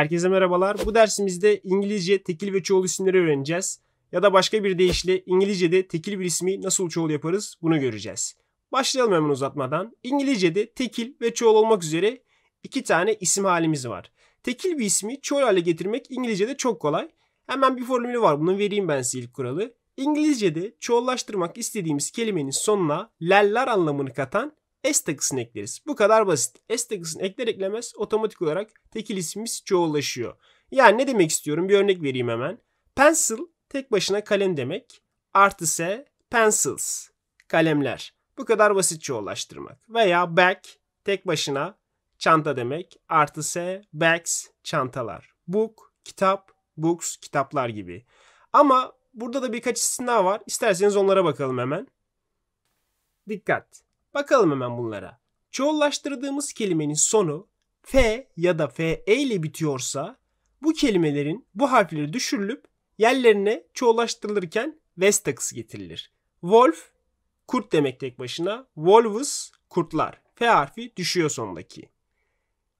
Herkese merhabalar. Bu dersimizde İngilizce tekil ve çoğul isimleri öğreneceğiz. Ya da başka bir deyişle İngilizce'de tekil bir ismi nasıl çoğul yaparız bunu göreceğiz. Başlayalım hemen uzatmadan. İngilizce'de tekil ve çoğul olmak üzere iki tane isim halimiz var. Tekil bir ismi çoğul hale getirmek İngilizce'de çok kolay. Hemen bir formülü var. Bunu vereyim ben size ilk kuralı. İngilizce'de çoğullaştırmak istediğimiz kelimenin sonuna lerler anlamını katan S takısını ekleriz. Bu kadar basit. S takısını ekler eklemez otomatik olarak tekil ismimiz çoğullaşıyor. Yani ne demek istiyorum? Bir örnek vereyim hemen. Pencil tek başına kalem demek. Artı S pencils kalemler. Bu kadar basit çoğulaştırmak. Veya bag tek başına çanta demek. Artı S bags çantalar. Book kitap, books kitaplar gibi. Ama burada da birkaç istisna var. İsterseniz onlara bakalım hemen. Dikkat! Bakalım hemen bunlara. Çoğullaştırdığımız kelimenin sonu F ya da FE ile bitiyorsa bu kelimelerin bu harfleri düşürülüp yerlerine çoğulaştırılırken Vestax getirilir. Wolf kurt demek tek başına. Wolves kurtlar. F harfi düşüyor sondaki.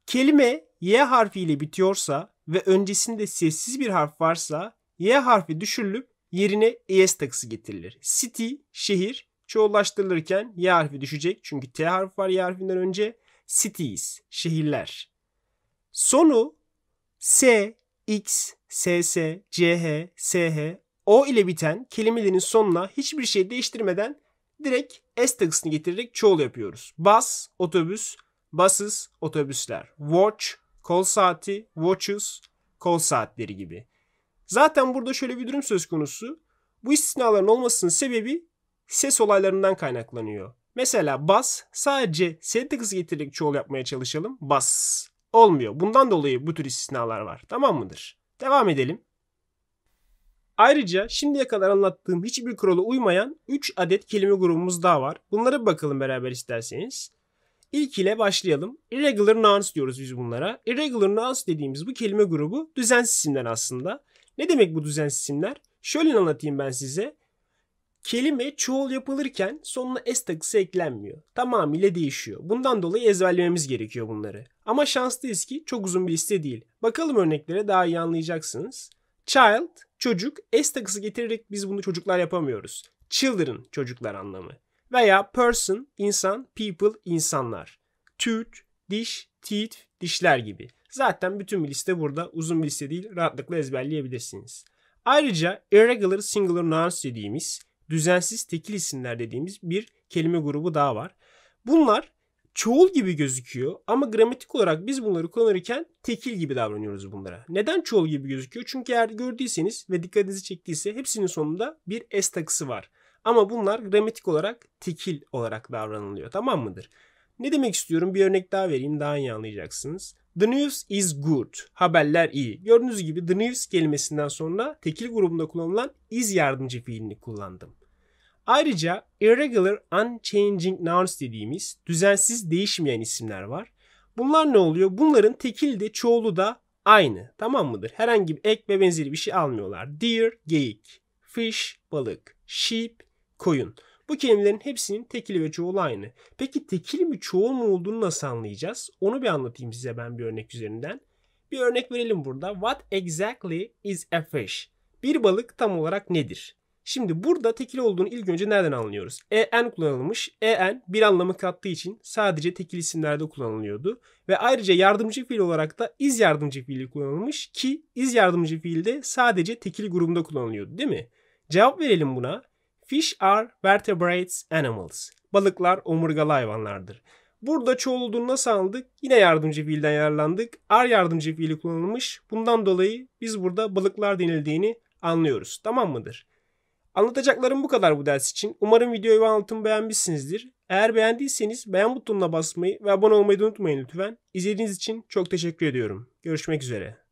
Kelime Y harfi ile bitiyorsa ve öncesinde sessiz bir harf varsa Y harfi düşürülüp yerine ES takısı getirilir. City şehir, Çoğullaştırılırken Y harfi düşecek. Çünkü T harfi var Y harfinden önce. Cities, şehirler. Sonu S, X, SS, CH, SH, O ile biten kelimelerin sonuna hiçbir şey değiştirmeden direkt S takısını getirerek çoğul yapıyoruz. Bus otobüs, buses, otobüsler. Watch, kol saati, watches, kol saatleri gibi. Zaten burada şöyle bir durum söz konusu. Bu istisnaların olmasının sebebi ses olaylarından kaynaklanıyor. Mesela bas sadece sendik hız getirerek çoğul yapmaya çalışalım. Bas. Olmuyor. Bundan dolayı bu tür istisnalar var. Tamam mıdır? Devam edelim. Ayrıca şimdiye kadar anlattığım hiçbir kurala uymayan 3 adet kelime grubumuz daha var. Bunlara bir bakalım beraber isterseniz. İlk ile başlayalım. Irregular nouns diyoruz biz bunlara. Irregular nouns dediğimiz bu kelime grubu düzensiz isimler aslında. Ne demek bu düzensiz isimler? Şöyle anlatayım ben size. Kelime çoğul yapılırken sonuna s takısı eklenmiyor. Tamamıyla değişiyor. Bundan dolayı ezberlememiz gerekiyor bunları. Ama şanslıyız ki çok uzun bir liste değil. Bakalım örneklere daha iyi anlayacaksınız. Child, çocuk, s takısı getirerek biz bunu çocuklar yapamıyoruz. Children, çocuklar anlamı. Veya person, insan, people, insanlar. Tooth, diş, teeth, dişler gibi. Zaten bütün bir liste burada. Uzun bir liste değil. Rahatlıkla ezberleyebilirsiniz. Ayrıca irregular singular nouns dediğimiz düzensiz tekil isimler dediğimiz bir kelime grubu daha var. Bunlar çoğul gibi gözüküyor ama gramatik olarak biz bunları kullanırken tekil gibi davranıyoruz bunlara. Neden çoğul gibi gözüküyor? Çünkü eğer gördüyseniz ve dikkatinizi çektiyse hepsinin sonunda bir s takısı var. Ama bunlar gramatik olarak tekil olarak davranılıyor. Tamam mıdır? Ne demek istiyorum? Bir örnek daha vereyim daha iyi anlayacaksınız. The news is good. Haberler iyi. Gördüğünüz gibi the news kelimesinden sonra tekil grubunda kullanılan is yardımcı fiilini kullandım. Ayrıca irregular unchanging nouns dediğimiz düzensiz değişmeyen isimler var. Bunlar ne oluyor? Bunların tekil de çoğulu da aynı. Tamam mıdır? Herhangi bir ek ve benzeri bir şey almıyorlar. Deer, geyik. Fish, balık. Sheep, koyun. Bu kelimelerin hepsinin tekili ve çoğulu aynı. Peki tekil mi çoğul mu olduğunu nasıl anlayacağız? Onu bir anlatayım size ben bir örnek üzerinden. Bir örnek verelim burada. What exactly is a fish? Bir balık tam olarak nedir? Şimdi burada tekil olduğunu ilk önce nereden anlıyoruz? E, en kullanılmış. E, en bir anlamı kattığı için sadece tekil isimlerde kullanılıyordu. Ve ayrıca yardımcı fiil olarak da iz yardımcı fiili kullanılmış ki iz yardımcı fiilde sadece tekil grubunda kullanılıyordu değil mi? Cevap verelim buna. Fish are vertebrates animals. Balıklar omurgalı hayvanlardır. Burada çoğulduğunu nasıl anladık? Yine yardımcı fiilden yararlandık. Are yardımcı fiili kullanılmış. Bundan dolayı biz burada balıklar denildiğini anlıyoruz. Tamam mıdır? Anlatacaklarım bu kadar bu ders için. Umarım videoyu ve anlatımı beğenmişsinizdir. Eğer beğendiyseniz beğen butonuna basmayı ve abone olmayı unutmayın lütfen. İzlediğiniz için çok teşekkür ediyorum. Görüşmek üzere.